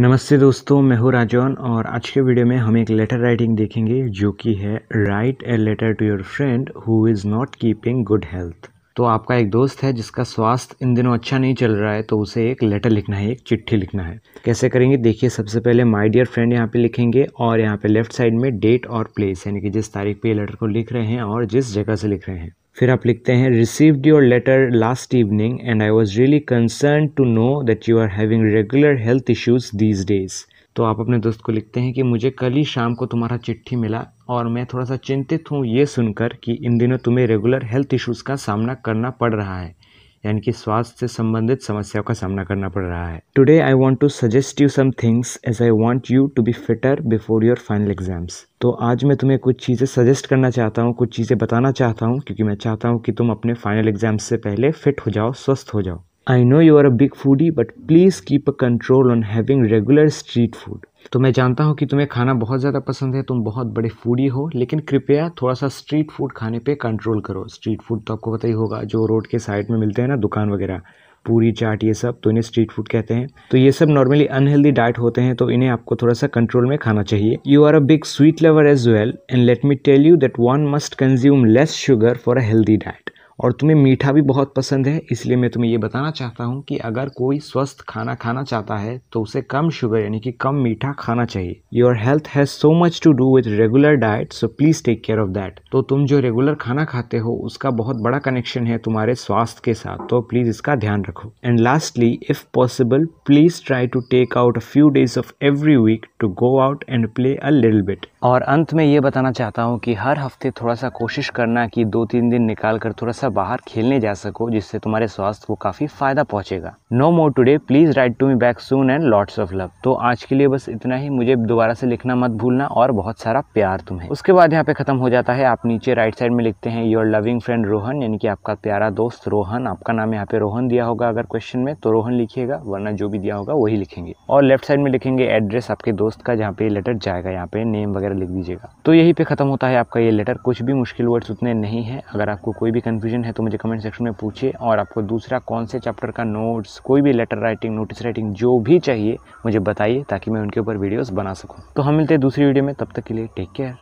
नमस्ते दोस्तों मैं हूँ राजौन और आज के वीडियो में हम एक लेटर राइटिंग देखेंगे जो कि है write a letter to your friend who is not keeping good health तो आपका एक दोस्त है जिसका स्वास्थ्य इन दिनों अच्छा नहीं चल रहा है तो उसे एक लेटर लिखना है एक चिट्ठी लिखना है कैसे करेंगे देखिए सबसे पहले माय डियर फ्रेंड यहाँ पे लिखेंगे और यहाँ पे लेफ्ट साइड में डेट और प्लेस यानी कि जिस तारीख पे ये लेटर को लिख रहे हैं और जिस जगह से लिख रहे हैं फिर आप लिखते हैं received your letter last evening and I was really concern to know that you are having regular health issues these days तो आप अपने दोस्त को लिखते हैं कि मुझे कल ही शाम को तुम्हारा चिट्ठी मिला और मैं थोड़ा सा चिंतित हूँ ये सुनकर कि इन दिनों तुम्हें रेगुलर हेल्थ इश्यूज़ का सामना करना पड़ रहा है यानी कि स्वास्थ्य से संबंधित समस्याओं का सामना करना पड़ रहा है today I want to suggest you some things as I want you to be fitter before your final exams तो आज मैं तुम्हें कुछ चीज़ें सजेस्ट करना चाहता हूँ कुछ चीज़ें बताना चाहता हूँ क्योंकि मैं चाहता हूँ कि तुम अपने फाइनल एग्जाम्स से पहले फिट हो जाओ स्वस्थ हो जाओ I know you are a big foodie but please keep a control on having regular street food तो मैं जानता हूँ कि तुम्हें खाना बहुत ज़्यादा पसंद है तुम बहुत बड़े फूडी हो लेकिन कृपया थोड़ा सा स्ट्रीट फूड खाने पे कंट्रोल करो स्ट्रीट फूड तो आपको पता ही होगा जो रोड के साइड में मिलते हैं ना दुकान वगैरह पूरी चाट ये सब तो इन्हें स्ट्रीट फूड कहते हैं तो ये सब नॉर्मली अनहेल्दी डाइट होते हैं तो इन्हें आपको थोड़ा सा कंट्रोल में खाना चाहिए you are a big sweet lover as well and let me tell you that one must consume less sugar for a healthy diet और तुम्हें मीठा भी बहुत पसंद है इसलिए मैं तुम्हें ये बताना चाहता हूँ कि अगर कोई स्वस्थ खाना खाना चाहता है तो उसे कम शुगर यानी कि कम मीठा खाना चाहिए your health has so much to do with regular diet so please take care of that तो तुम जो रेगुलर खाना खाते हो उसका बहुत बड़ा कनेक्शन है तुम्हारे स्वास्थ्य के साथ तो प्लीज़ इसका ध्यान रखो and lastly if possible please try to take out a few days off every week to go out and play a little bit और अंत में ये बताना चाहता हूँ कि हर हफ्ते थोड़ा सा कोशिश करना कि दो तीन दिन निकाल कर थोड़ा सा हमेशा बाहर खेलने जा सको जिससे तुम्हारे स्वास्थ्य को काफ़ी फ़ायदा पहुंचेगा no more today please write to me back soon and lots of love तो आज के लिए बस इतना ही मुझे दोबारा से लिखना मत भूलना और बहुत सारा प्यार तुम्हें उसके बाद यहाँ पे ख़त्म हो जाता है आप नीचे राइट साइड में लिखते हैं योर लविंग फ्रेंड रोहन यानी कि आपका प्यारा दोस्त रोहन आपका नाम यहाँ पे रोहन दिया होगा अगर क्वेश्चन में तो रोहन लिखिएगा वरना जो भी दिया होगा वही लिखेंगे और लेफ्ट साइड में लिखेंगे एड्रेस आपके दोस्त का जहाँ पे लेटर जाएगा यहाँ पे नेम वगैरह लिख दीजिएगा तो यही पे खत्म होता है आपका ये लेटर कुछ भी मुश्किल वर्ड्स उतने नहीं है अगर आपको कोई भी कन्फ्यूजन क्वेश्चन है तो मुझे कमेंट सेक्शन में पूछिए और आपको दूसरा कौन से चैप्टर का नोट्स कोई भी लेटर राइटिंग नोटिस राइटिंग जो भी चाहिए मुझे बताइए ताकि मैं उनके ऊपर वीडियोज़ बना सकूँ तो हम मिलते हैं दूसरी वीडियो में तब तक के लिए टेक केयर